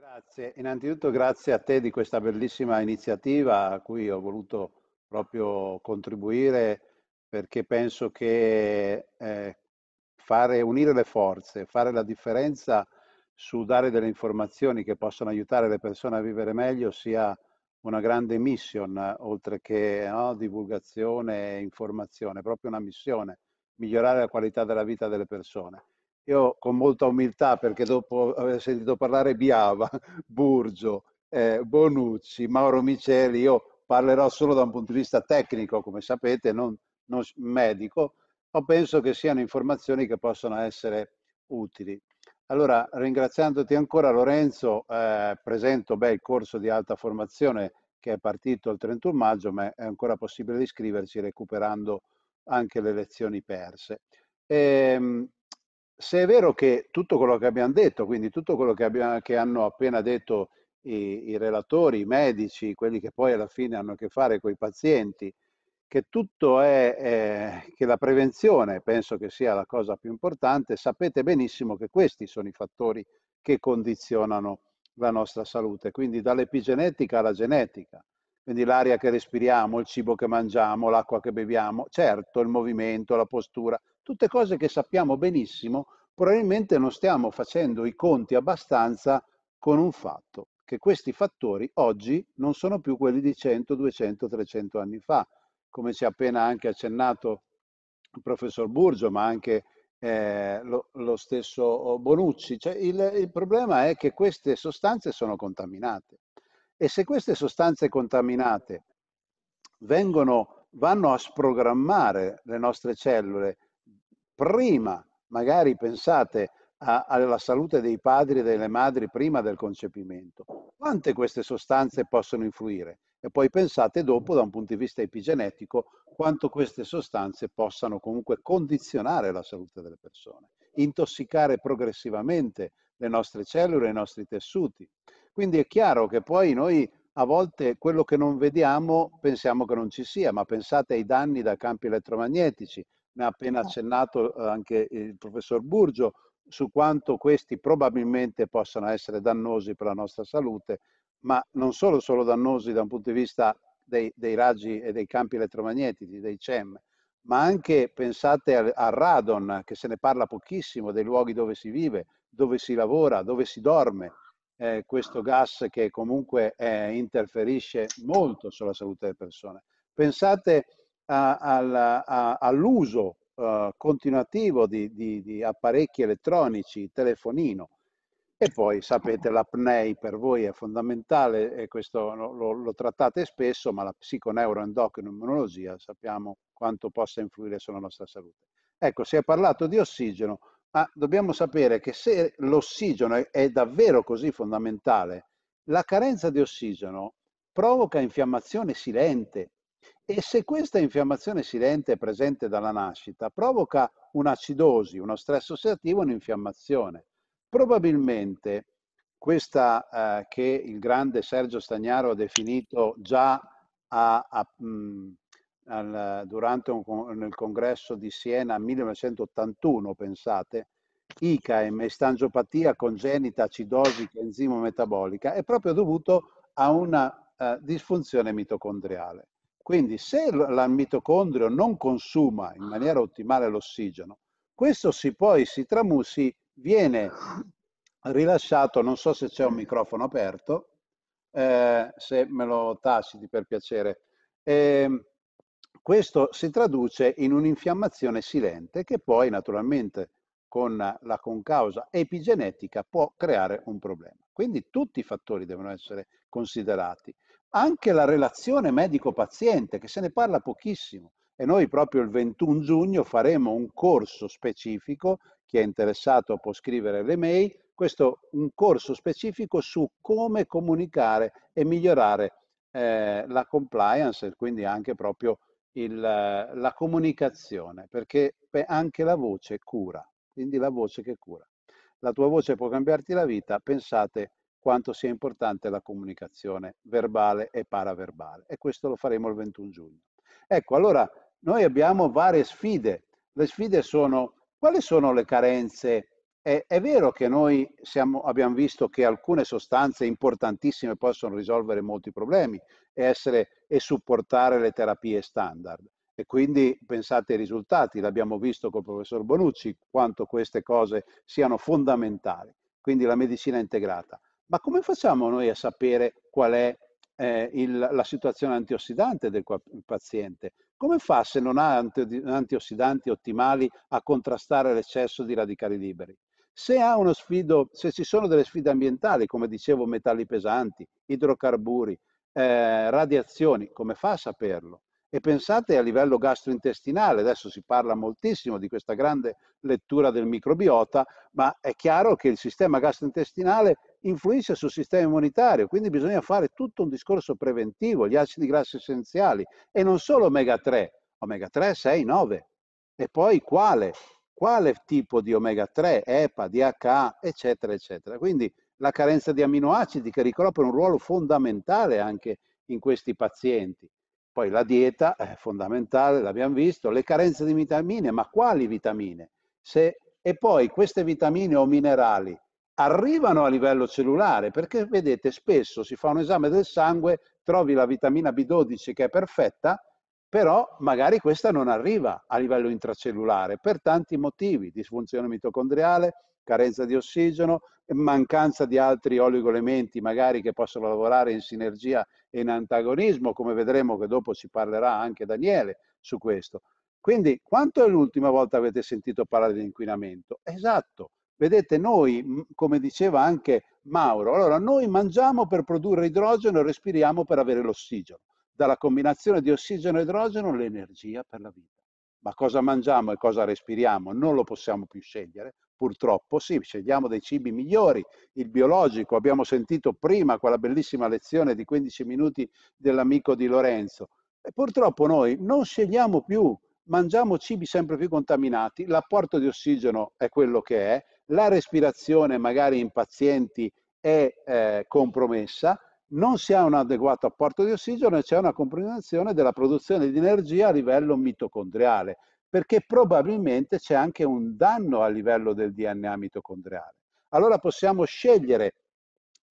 Grazie, innanzitutto grazie a te di questa bellissima iniziativa a cui ho voluto proprio contribuire perché penso che eh, fare, unire le forze, fare la differenza su dare delle informazioni che possono aiutare le persone a vivere meglio sia una grande mission, oltre che no, divulgazione e informazione, proprio una missione, migliorare la qualità della vita delle persone io con molta umiltà, perché dopo aver sentito parlare Biava, Burgio, eh, Bonucci, Mauro Miceli, io parlerò solo da un punto di vista tecnico, come sapete, non, non medico, ma penso che siano informazioni che possono essere utili. Allora, ringraziandoti ancora Lorenzo, eh, presento beh, il corso di alta formazione che è partito il 31 maggio, ma è ancora possibile iscriversi recuperando anche le lezioni perse. E, ehm, se è vero che tutto quello che abbiamo detto, quindi tutto quello che, abbiamo, che hanno appena detto i, i, relatori, i medici, quelli che poi alla fine hanno a che fare con i pazienti, che tutto è, eh, che la prevenzione penso che sia la cosa più importante, sapete benissimo che questi sono i fattori che condizionano la nostra salute, quindi dall'epigenetica alla genetica, quindi l'aria che respiriamo, il cibo che mangiamo, l'acqua che beviamo, certo il movimento, la postura, tutte cose che sappiamo benissimo, probabilmente non stiamo facendo i conti abbastanza con un fatto, che questi fattori oggi non sono più quelli di 100, 200, 300 anni fa, come ci ha appena anche accennato il professor Burgio, ma anche eh, lo, lo, stesso Bonucci. Cioè, il, il problema è che queste sostanze sono contaminate e se queste sostanze contaminate vengono, vanno a sprogrammare le nostre cellule prima, magari pensate a, alla salute dei padri e delle madri prima del concepimento. Quante queste sostanze possono influire? E poi pensate dopo, da un punto di vista epigenetico, quanto queste sostanze possano comunque condizionare la salute delle persone, intossicare progressivamente le nostre cellule, i nostri tessuti. Quindi è chiaro che poi noi a volte quello che non vediamo pensiamo che non ci sia, ma pensate ai danni da campi elettromagnetici, ne ha appena certo. accennato eh, anche il professor Burgio, su quanto questi probabilmente possano essere dannosi per la nostra salute, ma non solo, solo dannosi da un punto di vista dei, dei raggi e dei campi elettromagnetici, dei CEM, ma anche pensate al, al radon, che se ne parla pochissimo, dei luoghi dove si vive, dove si lavora, dove si dorme. Eh, questo gas che comunque eh, interferisce molto sulla salute delle persone. Pensate all'uso eh, continuativo di, di, di, apparecchi elettronici, telefonino. E poi sapete l'apnei per voi è fondamentale e questo lo, lo trattate spesso, ma la psiconeuroendocrinologia sappiamo quanto possa influire sulla nostra salute. Ecco, si è parlato di ossigeno, ma dobbiamo sapere che se l'ossigeno è, è davvero così fondamentale, la carenza di ossigeno provoca infiammazione silente, e se questa infiammazione silente è presente dalla nascita, provoca un'acidosi, uno stress ossidativo, un'infiammazione. Probabilmente questa eh, che il grande Sergio Stagnaro ha definito già a, a, mh, mm, al, durante un, nel congresso di Siena 1981, pensate, ICAM, estangiopatia congenita acidosica enzimo metabolica, è proprio dovuto a una uh, disfunzione mitocondriale. Quindi se il mitocondrio non consuma in maniera ottimale l'ossigeno, questo si poi si tramusi, viene rilasciato, non so se c'è un microfono aperto, eh, se me lo taciti per piacere. Eh, questo si traduce in un'infiammazione silente che poi naturalmente con la concausa epigenetica può creare un problema. Quindi tutti i fattori devono essere considerati anche la relazione medico-paziente, che se ne parla pochissimo. E noi proprio il 21 giugno faremo un corso specifico, chi è interessato può scrivere le mail, questo un corso specifico su come comunicare e migliorare eh, la compliance e quindi anche proprio il, la comunicazione, perché anche la voce cura, quindi la voce che cura. La tua voce può cambiarti la vita, pensate quanto sia importante la comunicazione verbale e paraverbale e questo lo faremo il 21 giugno. Ecco, allora noi abbiamo varie sfide. Le sfide sono quali sono le carenze? È, è vero che noi siamo, abbiamo visto che alcune sostanze importantissime possono risolvere molti problemi e, essere, e supportare le terapie standard. E quindi pensate ai risultati, l'abbiamo visto col professor Bonucci, quanto queste cose siano fondamentali. Quindi la medicina integrata. Ma come facciamo noi a sapere qual è eh, il, la situazione antiossidante del paziente? Come fa se non ha antiossidanti ottimali a contrastare l'eccesso di radicali liberi? Se, sfido, se, ci sono delle sfide ambientali, come dicevo, metalli pesanti, idrocarburi, eh, radiazioni, come fa a saperlo? E pensate a livello gastrointestinale, adesso si parla moltissimo di questa grande lettura del microbiota, ma è chiaro che il sistema gastrointestinale influisce sul sistema immunitario, quindi bisogna fare tutto un discorso preventivo, gli acidi grassi essenziali e non solo omega 3, omega 3, 6, 9 e poi quale, quale tipo di omega 3, EPA, DHA, eccetera, eccetera. Quindi la carenza di amminoacidi che ricopre un ruolo fondamentale anche in questi pazienti. Poi la dieta è eh, fondamentale, l'abbiamo visto, le carenze di vitamine, ma quali vitamine? Se, e poi queste vitamine o minerali arrivano a livello cellulare, perché vedete spesso si fa un esame del sangue, trovi la vitamina B12 che è perfetta, però magari questa non arriva a livello intracellulare per tanti motivi, disfunzione mitocondriale, carenza di ossigeno, mancanza di altri oligoelementi magari che possono lavorare in sinergia e in antagonismo, come vedremo che dopo ci parlerà anche Daniele su questo. Quindi quanto è l'ultima volta avete sentito parlare di inquinamento? Esatto, Vedete, noi, come diceva anche Mauro, allora noi mangiamo per produrre idrogeno e respiriamo per avere l'ossigeno. Dalla combinazione di ossigeno e idrogeno l'energia per la vita. Ma cosa mangiamo e cosa respiriamo non lo possiamo più scegliere, purtroppo sì, scegliamo dei cibi migliori, il biologico, abbiamo sentito prima quella bellissima lezione di 15 minuti dell'amico di Lorenzo, e purtroppo noi non scegliamo più, mangiamo cibi sempre più contaminati, l'apporto di ossigeno è quello che è, la respirazione magari in pazienti è eh, compromessa, non si ha un adeguato apporto di ossigeno e c'è una compromissione della produzione di energia a livello mitocondriale, perché probabilmente c'è anche un danno a livello del DNA mitocondriale. Allora possiamo scegliere,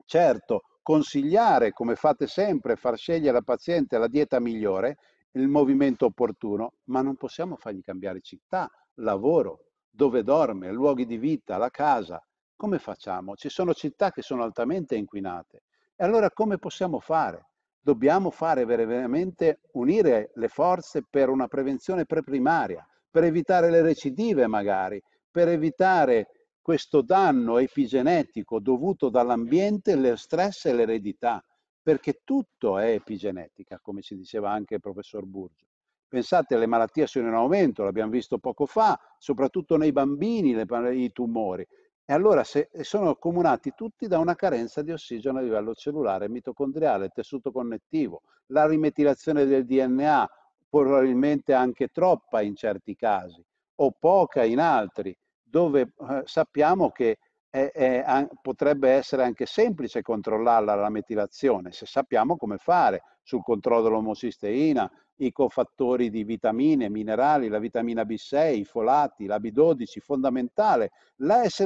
certo, consigliare, come fate sempre, far scegliere al paziente la dieta migliore, il movimento opportuno, ma non possiamo fargli cambiare città, lavoro, dove dorme, luoghi di vita, la casa. Come facciamo? Ci sono città che sono altamente inquinate. E allora come possiamo fare? Dobbiamo fare veramente unire le forze per una prevenzione preprimaria, per evitare le recidive magari, per evitare questo danno epigenetico dovuto dall'ambiente, lo stress e l'eredità, perché tutto è epigenetica, come ci diceva anche il professor Burgio. Pensate, le malattie sono in aumento, l'abbiamo visto poco fa, soprattutto nei bambini le, i tumori. E allora se, sono accomunati tutti da una carenza di ossigeno a livello cellulare, mitocondriale, tessuto connettivo, la rimetilazione del DNA, probabilmente anche troppa in certi casi, o poca in altri, dove eh, sappiamo che è, è, potrebbe essere anche semplice controllarla la metilazione, se sappiamo come fare sul controllo dell'omocisteina, i cofattori di vitamine, minerali, la vitamina B6, i folati, la B12, fondamentale, la s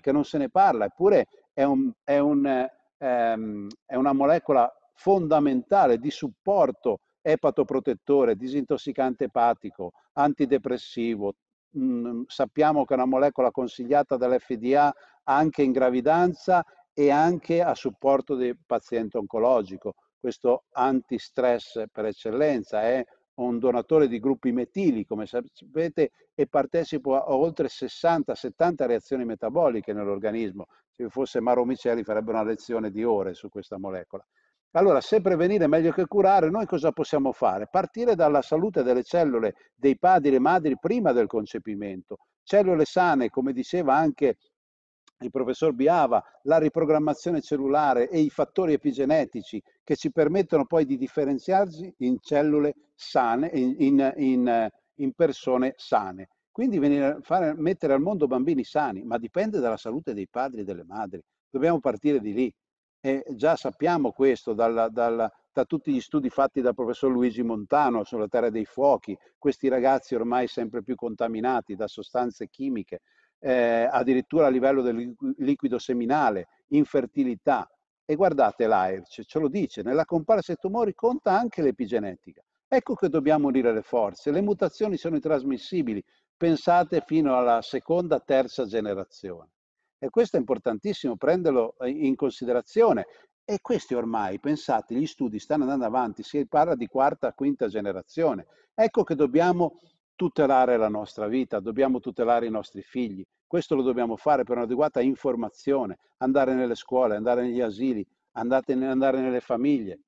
che non se ne parla, eppure è, un, è, un, ehm, è una molecola fondamentale di supporto epatoprotettore, disintossicante epatico, antidepressivo. Mm, sappiamo che è una molecola consigliata dall'FDA anche in gravidanza e anche a supporto del paziente oncologico questo antistress per eccellenza, è un donatore di gruppi metili, come sapete, e partecipa a oltre 60-70 reazioni metaboliche nell'organismo. Se fosse Maro Miceli farebbe una lezione di ore su questa molecola. Allora, se prevenire è meglio che curare, noi cosa possiamo fare? Partire dalla salute delle cellule dei padri e madri prima del concepimento. Cellule sane, come diceva anche il professor Biava, la riprogrammazione cellulare e i fattori epigenetici che ci permettono poi di differenziarci in cellule sane, in, in, in, persone sane. Quindi venire, fare, mettere al mondo bambini sani, ma dipende dalla salute dei padri e delle madri. Dobbiamo partire di lì. E già sappiamo questo dalla, dalla, da tutti gli studi fatti dal professor Luigi Montano sulla Terra dei Fuochi, questi ragazzi ormai sempre più contaminati da sostanze chimiche, eh, addirittura a livello del liquido seminale, infertilità. E guardate l'AIRC, ce lo dice, nella comparsa dei tumori conta anche l'epigenetica. Ecco che dobbiamo unire le forze, le mutazioni sono trasmissibili, pensate fino alla seconda, terza generazione. E questo è importantissimo prenderlo eh, in considerazione. E questi ormai, pensate, gli studi stanno andando avanti, si parla di quarta, quinta generazione. Ecco che dobbiamo tutelare la nostra vita, dobbiamo tutelare i nostri figli. Questo lo dobbiamo fare per un'adeguata informazione, andare nelle scuole, andare negli asili, andate, andare nelle famiglie.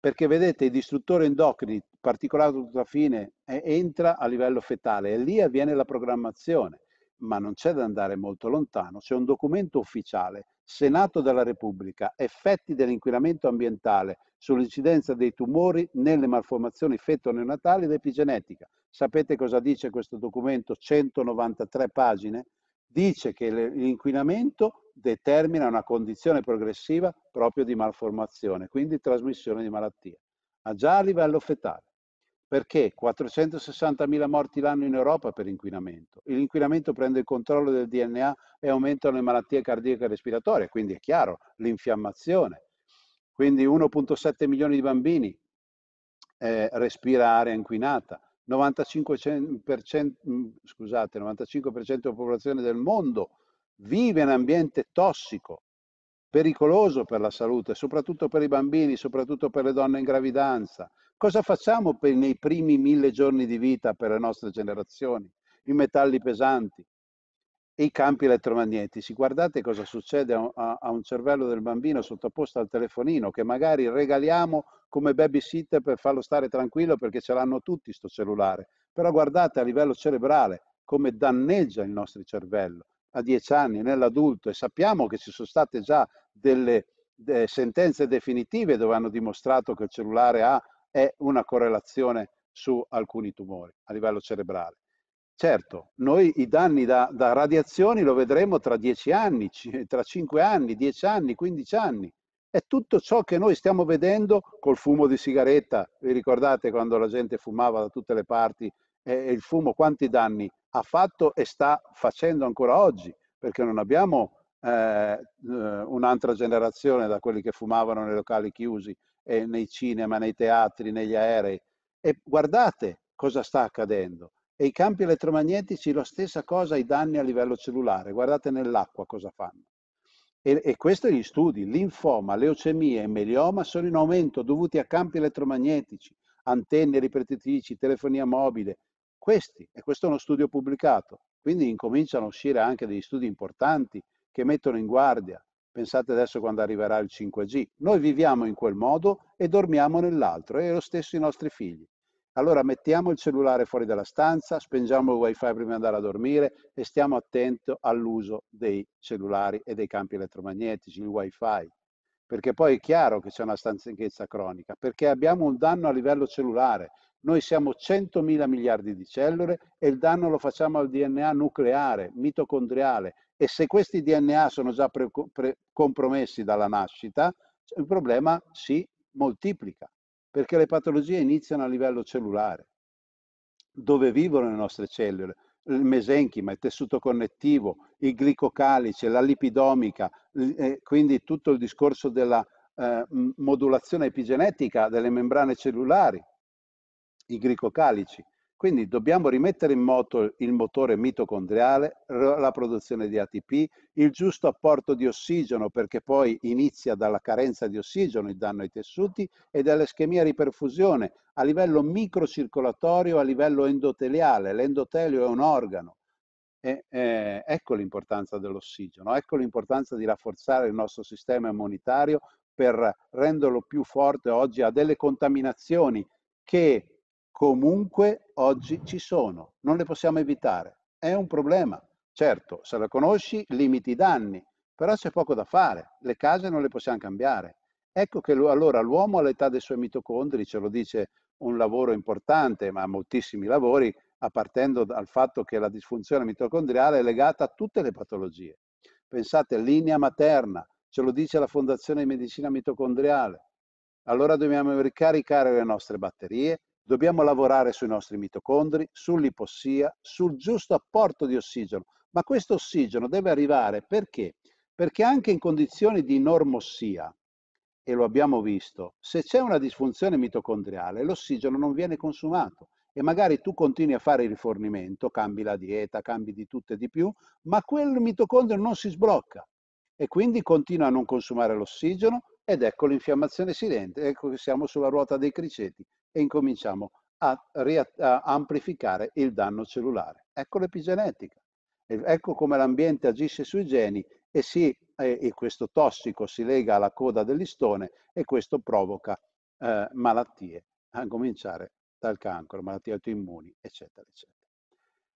Perché vedete, i distruttori endocrini, particolato tutta tutafine, entra a livello fetale e lì avviene la programmazione. Ma non c'è da andare molto lontano. C'è un documento ufficiale, Senato della Repubblica, effetti dell'inquinamento ambientale sull'incidenza dei tumori nelle malformazioni feto-neonatali ed epigenetica Sapete cosa dice questo documento? 193 pagine. Dice che l'inquinamento determina una condizione progressiva proprio di malformazione, quindi trasmissione di malattie, ma già a livello fetale. Perché 460.000 morti l'anno in Europa per inquinamento. L'inquinamento prende il controllo del DNA e aumentano le malattie cardiache e respiratorie, quindi è chiaro, l'infiammazione. Quindi 1.7 milioni di bambini eh, respira aria inquinata. 95%, mm, scusate, 95% della popolazione del mondo vive in ambiente tossico, pericoloso per la salute, soprattutto per i bambini, soprattutto per le donne in gravidanza. Cosa facciamo per, nei primi mille giorni di vita per le nostre generazioni? I metalli pesanti, e i campi elettromagnetici. Guardate cosa succede a, a, a, un cervello del bambino sottoposto al telefonino che magari regaliamo come babysitter per farlo stare tranquillo perché ce l'hanno tutti sto cellulare. Però guardate a livello cerebrale come danneggia il nostro cervello a 10 anni nell'adulto e sappiamo che ci sono state già delle de, sentenze definitive dove hanno dimostrato che il cellulare ha è una correlazione su alcuni tumori a livello cerebrale. Certo, noi i danni da, da radiazioni lo vedremo tra dieci anni, tra cinque anni, dieci anni, quindici anni. È tutto ciò che noi stiamo vedendo col fumo di sigaretta. Vi ricordate quando la gente fumava da tutte le parti e il fumo quanti danni ha fatto e sta facendo ancora oggi? Perché non abbiamo eh, eh un'altra generazione da quelli che fumavano nei locali chiusi, nei cinema, nei teatri, negli aerei. E guardate cosa sta accadendo e i campi elettromagnetici la stessa cosa ai danni a livello cellulare. Guardate nell'acqua cosa fanno. E, e questo gli studi, linfoma, leucemia e melioma sono in aumento dovuti a campi elettromagnetici, antenne ripetitrici, telefonia mobile, questi, e questo è uno studio pubblicato. Quindi incominciano a uscire anche degli studi importanti che mettono in guardia. Pensate adesso quando arriverà il 5G. Noi viviamo in quel modo e dormiamo nell'altro, e lo stesso i nostri figli. Allora mettiamo il cellulare fuori dalla stanza, spengiamo il wifi prima di andare a dormire e stiamo attenti all'uso dei cellulari e dei campi elettromagnetici, il wifi, perché poi è chiaro che c'è una stanchezza cronica, perché abbiamo un danno a livello cellulare. Noi siamo 100.000 miliardi di cellule e il danno lo facciamo al DNA nucleare, mitocondriale. E se questi DNA sono già pre- pre- compromessi dalla nascita, il problema si moltiplica perché le patologie iniziano a livello cellulare, dove vivono le nostre cellule, il mesenchima, il tessuto connettivo, il glicocalice, la lipidomica, eh, quindi tutto il discorso della eh, modulazione epigenetica delle membrane cellulari, i glicocalici. Quindi dobbiamo rimettere in moto il motore mitocondriale, la produzione di ATP, il giusto apporto di ossigeno perché poi inizia dalla carenza di ossigeno il danno ai tessuti e dall'ischemia riperfusione a livello microcircolatorio, a livello endoteliale. L'endotelio è un organo. E, eh, ecco l'importanza dell'ossigeno, ecco l'importanza di rafforzare il nostro sistema immunitario per renderlo più forte oggi a delle contaminazioni che comunque oggi ci sono, non le possiamo evitare. È un problema, certo, se la conosci limiti i danni, però c'è poco da fare, le case non le possiamo cambiare. Ecco che allora l'uomo all'età dei suoi mitocondri, ce lo dice un lavoro importante, ma moltissimi lavori, a partendo dal fatto che la disfunzione mitocondriale è legata a tutte le patologie. Pensate, linea materna, ce lo dice la Fondazione di Medicina Mitocondriale. Allora dobbiamo ricaricare le nostre batterie, Dobbiamo lavorare sui nostri mitocondri, sull'ipossia, sul giusto apporto di ossigeno, ma questo ossigeno deve arrivare perché? Perché anche in condizioni di normossia, e lo abbiamo visto, se c'è una disfunzione mitocondriale l'ossigeno non viene consumato e magari tu continui a fare il rifornimento, cambi la dieta, cambi di tutto e di più, ma quel mitocondrio non si sblocca e quindi continua a non consumare l'ossigeno ed ecco l'infiammazione silente, ecco che siamo sulla ruota dei criceti e incominciamo a, a amplificare il danno cellulare. Ecco l'epigenetica, ecco come l'ambiente agisce sui geni e, si, e, e, questo tossico si lega alla coda dell'istone e questo provoca eh, malattie, a cominciare dal cancro, malattie autoimmuni, eccetera, eccetera.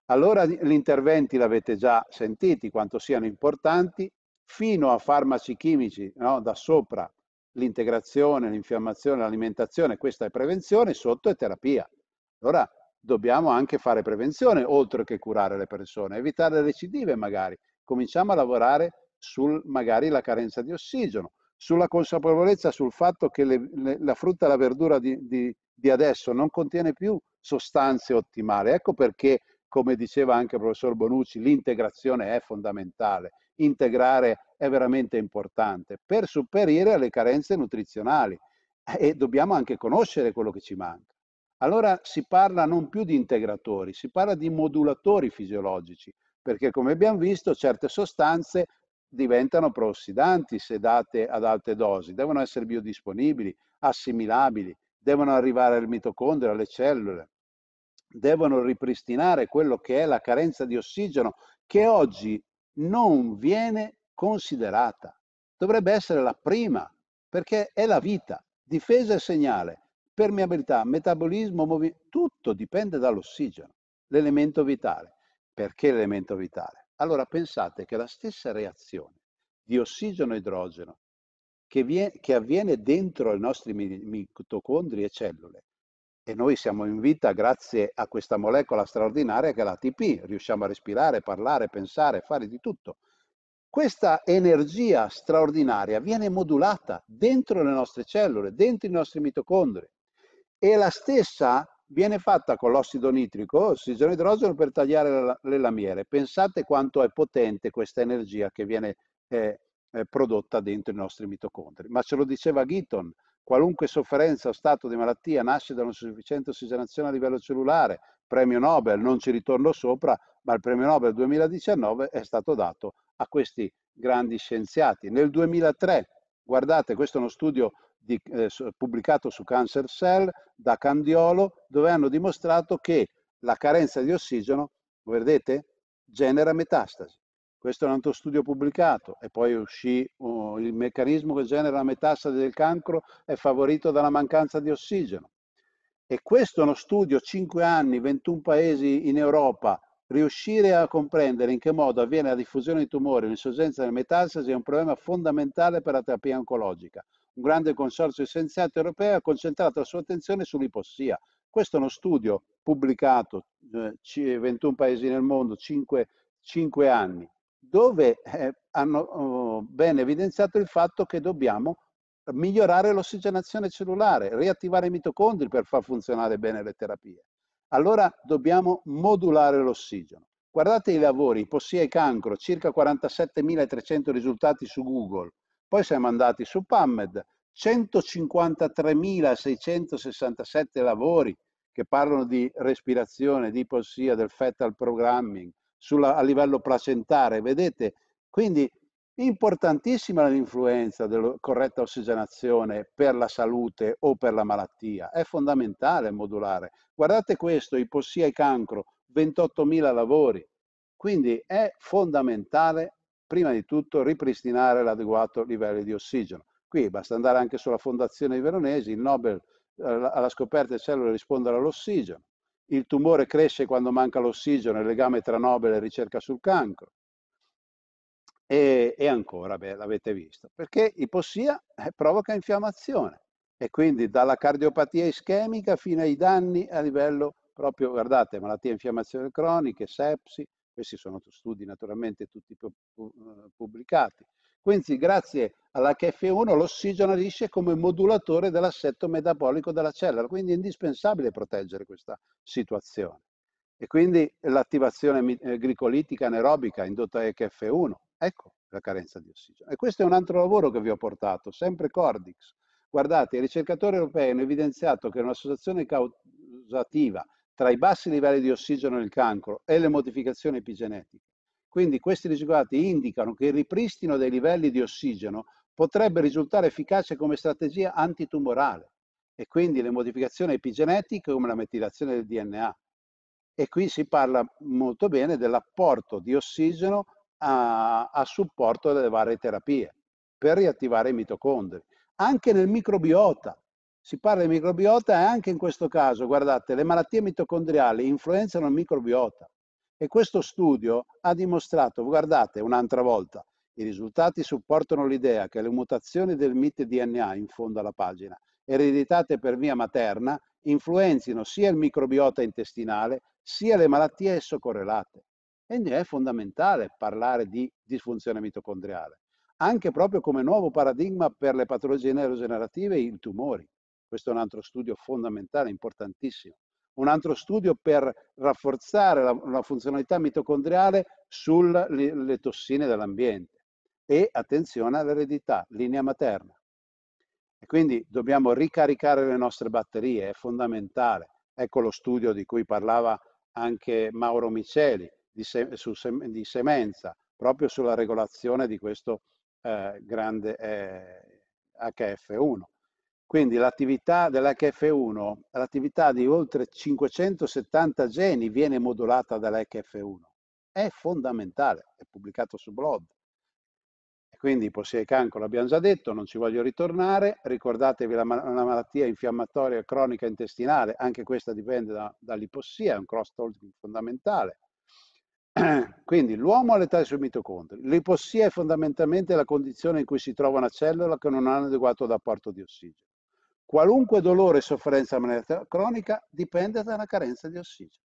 Allora gli interventi l'avete già sentiti quanto siano importanti, fino a farmaci chimici no, da sopra l'integrazione, l'infiammazione, l'alimentazione, questa è prevenzione, sotto è terapia. Allora dobbiamo anche fare prevenzione oltre che curare le persone, evitare le recidive magari. Cominciamo a lavorare sul magari la carenza di ossigeno, sulla consapevolezza sul fatto che le, le, la frutta e la verdura di, di, di adesso non contiene più sostanze ottimali. Ecco perché, come diceva anche il professor Bonucci, l'integrazione è fondamentale integrare è veramente importante per superare le carenze nutrizionali eh, e dobbiamo anche conoscere quello che ci manca. Allora si parla non più di integratori, si parla di modulatori fisiologici, perché come abbiamo visto certe sostanze diventano prossidanti se date ad alte dosi, devono essere biodisponibili, assimilabili, devono arrivare al mitocondrio, alle cellule, devono ripristinare quello che è la carenza di ossigeno che oggi non viene considerata. Dovrebbe essere la prima, perché è la vita, difesa e segnale, permeabilità, metabolismo, movimento, tutto dipende dall'ossigeno, l'elemento vitale. Perché l'elemento vitale? Allora pensate che la stessa reazione di ossigeno e idrogeno che, che avviene dentro i nostri mitocondri e cellule e noi siamo in vita grazie a questa molecola straordinaria che è l'ATP, riusciamo a respirare, parlare, pensare, fare di tutto. Questa energia straordinaria viene modulata dentro le nostre cellule, dentro i nostri mitocondri e la stessa viene fatta con l'ossido nitrico, ossigeno idrogeno per tagliare le lamiere. Pensate quanto è potente questa energia che viene eh, eh prodotta dentro i nostri mitocondri. Ma ce lo diceva Gitton, Qualunque sofferenza o stato di malattia nasce da una sufficiente ossigenazione a livello cellulare. Premio Nobel, non ci ritorno sopra, ma il premio Nobel 2019 è stato dato a questi grandi scienziati. Nel 2003, guardate, questo è uno studio di, eh, pubblicato su Cancer Cell da Candiolo, dove hanno dimostrato che la carenza di ossigeno, vedete, genera metastasi. Questo è un altro studio pubblicato e poi uscì oh, il meccanismo che genera la metastasi del cancro è favorito dalla mancanza di ossigeno. E questo è uno studio, 5 anni, 21 paesi in Europa, riuscire a comprendere in che modo avviene la diffusione di tumori, l'insorgenza delle metastasi è un problema fondamentale per la terapia oncologica. Un grande consorzio di scienziati europei ha concentrato la sua attenzione sull'ipossia. Questo è uno studio pubblicato, eh, 21 paesi nel mondo, 5, 5 anni dove eh, hanno oh, ben evidenziato il fatto che dobbiamo migliorare l'ossigenazione cellulare, riattivare i mitocondri per far funzionare bene le terapie. Allora dobbiamo modulare l'ossigeno. Guardate i lavori, possia e cancro, circa 47.300 risultati su Google, poi siamo andati su PubMed, 153.667 lavori che parlano di respirazione, di ipossia, del fetal programming, sulla, a livello placentare, vedete? Quindi importantissima l'influenza della corretta ossigenazione per la salute o per la malattia, è fondamentale modulare. Guardate questo, ipossia e cancro, 28.000 lavori, quindi è fondamentale prima di tutto ripristinare l'adeguato livello di ossigeno. Qui basta andare anche sulla Fondazione Veronesi, il Nobel eh, alla scoperta delle cellule risponde all'ossigeno. Il tumore cresce quando manca l'ossigeno, il legame tra Nobel e ricerca sul cancro. E, e ancora, beh, l'avete visto, perché ipossia eh, provoca infiammazione e quindi dalla cardiopatia ischemica fino ai danni a livello proprio, guardate, malattie infiammazioni croniche, sepsi, questi sono studi naturalmente tutti eh, pubblicati. Quindi grazie all'HF1 l'ossigeno agisce come modulatore dell'assetto metabolico della cellula, quindi è indispensabile proteggere questa situazione. E quindi l'attivazione eh, glicolitica anaerobica indotta da HF1, ecco la carenza di ossigeno. E questo è un altro lavoro che vi ho portato, sempre Cordix. Guardate, i ricercatori europei hanno evidenziato che un'associazione causativa tra i bassi livelli di ossigeno nel cancro e le modificazioni epigenetiche quindi questi risultati indicano che il ripristino dei livelli di ossigeno potrebbe risultare efficace come strategia antitumorale e quindi le modificazioni epigenetiche come la metilazione del DNA. E qui si parla molto bene dell'apporto di ossigeno a, a supporto delle varie terapie per riattivare i mitocondri. Anche nel microbiota, si parla di microbiota e anche in questo caso, guardate, le malattie mitocondriali influenzano il microbiota e questo studio ha dimostrato, guardate un'altra volta, i risultati supportano l'idea che le mutazioni del MIT DNA in fondo alla pagina, ereditate per via materna, influenzino sia il microbiota intestinale sia le malattie esso correlate. E è fondamentale parlare di disfunzione mitocondriale, anche proprio come nuovo paradigma per le patologie neurogenerative e i tumori. Questo è un altro studio fondamentale, importantissimo un altro studio per rafforzare la, la funzionalità mitocondriale sulle tossine dell'ambiente e attenzione all'eredità, linea materna. E quindi dobbiamo ricaricare le nostre batterie, è fondamentale. Ecco lo studio di cui parlava anche Mauro Miceli di, se, sem, di semenza, proprio sulla regolazione di questo eh, grande eh, HF1. Quindi l'attività dell'HF1, l'attività di oltre 570 geni viene modulata dall'HF1. È fondamentale, è pubblicato su blog. quindi ipossia di cancro l'abbiamo già detto, non ci voglio ritornare. Ricordatevi la, mal una malattia infiammatoria cronica intestinale, anche questa dipende da, dall'ipossia, è un cross-talking fondamentale. Quindi l'uomo ha l'età dei suoi mitocondri. L'ipossia è fondamentalmente la condizione in cui si trova una cellula che non ha un adeguato apporto di ossigeno. Qualunque dolore e sofferenza cronica dipende da una carenza di ossigeno.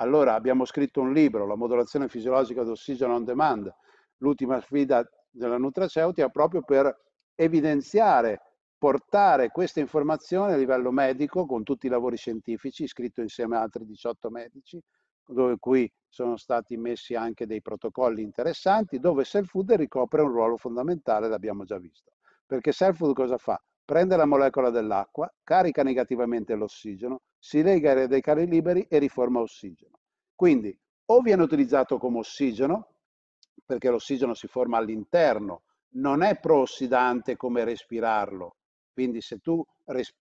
Allora abbiamo scritto un libro, La modulazione fisiologica d'ossigeno on demand, l'ultima sfida della nutraceutica, proprio per evidenziare, portare questa informazione a livello medico con tutti i lavori scientifici, scritto insieme a altri 18 medici, dove qui sono stati messi anche dei protocolli interessanti, dove self-food ricopre un ruolo fondamentale, l'abbiamo già visto. Perché self-food cosa fa? prende la molecola dell'acqua, carica negativamente l'ossigeno, si lega ai radicali liberi e riforma ossigeno. Quindi o viene utilizzato come ossigeno, perché l'ossigeno si forma all'interno, non è proossidante come respirarlo, quindi se tu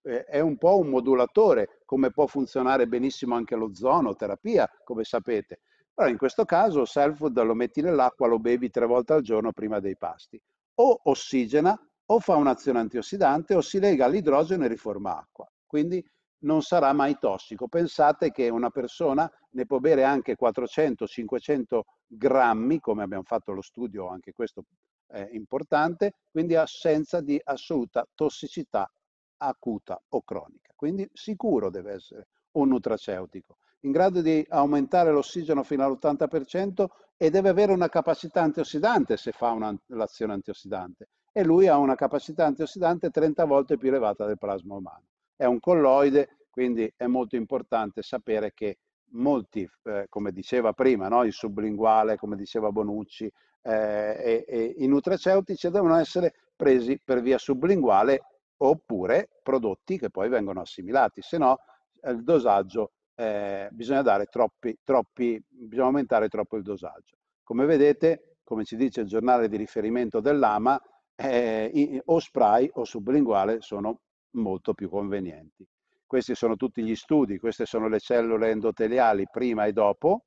eh, è un po' un modulatore, come può funzionare benissimo anche l'ozonoterapia, come sapete. Però in questo caso Selfood lo metti nell'acqua, lo bevi tre volte al giorno prima dei pasti. O ossigena o fa un'azione antiossidante o si lega all'idrogeno e riforma acqua. Quindi non sarà mai tossico. Pensate che una persona ne può bere anche 400-500 grammi, come abbiamo fatto lo studio, anche questo è importante, quindi assenza di assoluta tossicità acuta o cronica. Quindi sicuro deve essere un nutraceutico, in grado di aumentare l'ossigeno fino all'80% e deve avere una capacità antiossidante se fa un'azione antiossidante e lui ha una capacità antiossidante 30 volte più elevata del plasma umano. È un colloide, quindi è molto importante sapere che molti, eh, come diceva prima, no? il sublinguale, come diceva Bonucci, eh, e, e i nutraceutici devono essere presi per via sublinguale oppure prodotti che poi vengono assimilati, se no eh, il dosaggio eh, bisogna dare troppi, troppi, bisogna aumentare troppo il dosaggio. Come vedete, come ci dice il giornale di riferimento dell'AMA, eh, o spray o sublinguale sono molto più convenienti. Questi sono tutti gli studi, queste sono le cellule endoteliali prima e dopo,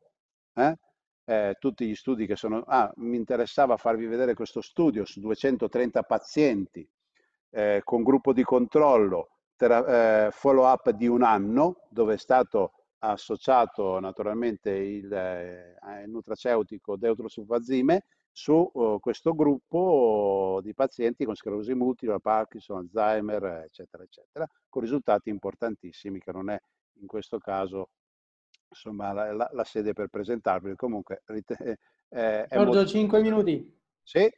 eh? Eh, tutti gli studi che sono... Ah, mi interessava farvi vedere questo studio su 230 pazienti eh, con gruppo di controllo, eh, follow up di un anno, dove è stato associato naturalmente il, eh, il nutraceutico deutrosulfazime, su uh, questo gruppo di pazienti con sclerosi multipla, Parkinson, Alzheimer, eccetera, eccetera, con risultati importantissimi che non è in questo caso insomma, la, la, la sede per presentarvi. Comunque, rite- eh, Giorgio, molto... 5 minuti. Sì.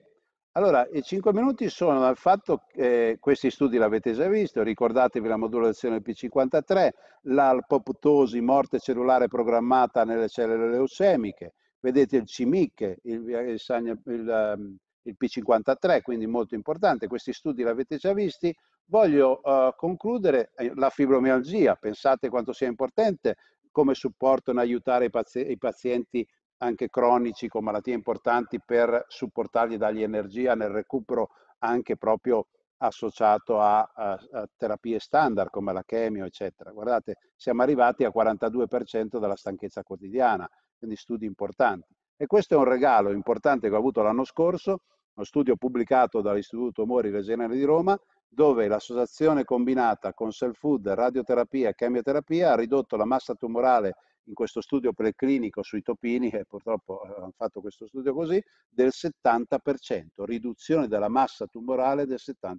Allora, i 5 minuti sono dal fatto che questi studi l'avete già visto, ricordatevi la modulazione P53, l'alpoptosi, morte cellulare programmata nelle cellule leucemiche, Vedete il CIMIC, il, eh, il, il, ehm, il P53, quindi molto importante, questi studi l'avete già visti. Voglio uh, concludere eh, la fibromialgia, pensate quanto sia importante come supporto in aiutare i, pazi i pazienti anche cronici con malattie importanti per supportarli e dargli energia nel recupero anche proprio associato a, a, a, terapie standard come la chemio, eccetera. Guardate, siamo arrivati al 42% della stanchezza quotidiana quindi studi importanti. E questo è un regalo importante che ho avuto l'anno scorso, uno studio pubblicato dall'Istituto Mori Regionale di Roma, dove l'associazione combinata con cell food, radioterapia e chemioterapia ha ridotto la massa tumorale in questo studio preclinico sui topini, e purtroppo eh, hanno fatto questo studio così, del 70%, riduzione della massa tumorale del 70%.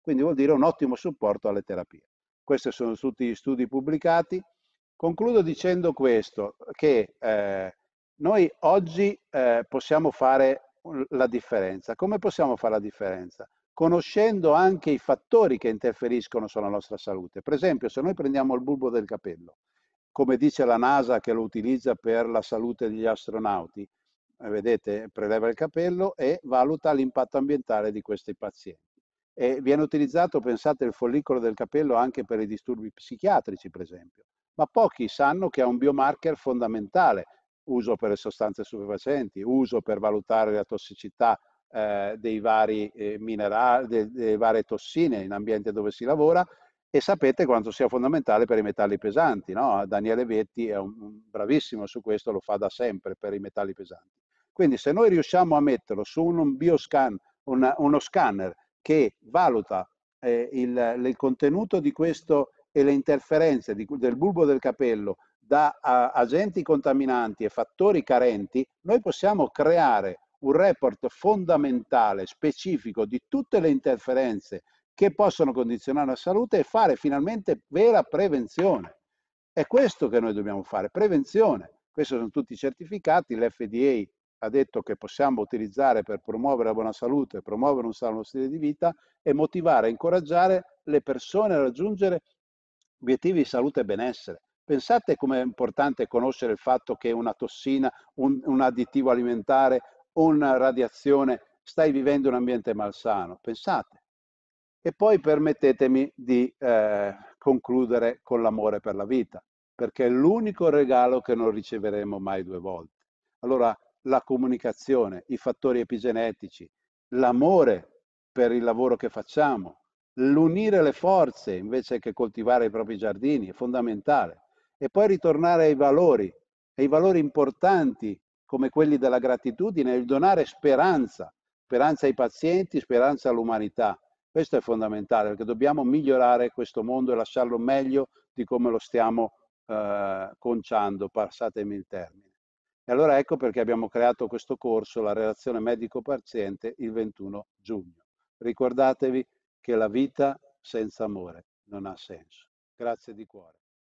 Quindi vuol dire un ottimo supporto alle terapie. Questi sono tutti gli studi pubblicati, Concludo dicendo questo, che eh, noi oggi eh, possiamo fare la differenza. Come possiamo fare la differenza? Conoscendo anche i fattori che interferiscono sulla nostra salute. Per esempio, se noi prendiamo il bulbo del capello, come dice la NASA che lo utilizza per la salute degli astronauti, eh, vedete, preleva il capello e valuta l'impatto ambientale di questi pazienti. E viene utilizzato, pensate, il follicolo del capello anche per i disturbi psichiatrici, per esempio ma pochi sanno che è un biomarker fondamentale, uso per le sostanze stupefacenti, uso per valutare la tossicità eh, dei vari eh, minerali, de, delle varie tossine in ambiente dove si lavora e sapete quanto sia fondamentale per i metalli pesanti. No? Daniele Vetti è un, un bravissimo su questo, lo fa da sempre per i metalli pesanti. Quindi se noi riusciamo a metterlo su un, bioscan, una, uno scanner che valuta eh, il, il, contenuto di questo e le interferenze di, del bulbo del capello da a, agenti contaminanti e fattori carenti, noi possiamo creare un report fondamentale, specifico di tutte le interferenze che possono condizionare la salute e fare finalmente vera prevenzione. È questo che noi dobbiamo fare, prevenzione. Questi sono tutti i certificati, l'FDA ha detto che possiamo utilizzare per promuovere la buona salute, promuovere un sano stile di vita e motivare, incoraggiare le persone a raggiungere obiettivi di salute e benessere. Pensate com'è importante conoscere il fatto che una tossina, un, un additivo alimentare, una radiazione, stai vivendo un ambiente malsano. Pensate. E poi permettetemi di eh, concludere con l'amore per la vita, perché è l'unico regalo che non riceveremo mai due volte. Allora, la comunicazione, i fattori epigenetici, l'amore per il lavoro che facciamo, l'unire le forze invece che coltivare i propri giardini è fondamentale. E poi ritornare ai valori, ai valori importanti come quelli della gratitudine, il donare speranza, speranza ai pazienti, speranza all'umanità. Questo è fondamentale perché dobbiamo migliorare questo mondo e lasciarlo meglio di come lo stiamo eh, conciando, passatemi il termine. E allora ecco perché abbiamo creato questo corso, la relazione medico-paziente, il 21 giugno. Ricordatevi che la vita senza amore non ha senso. Grazie di cuore.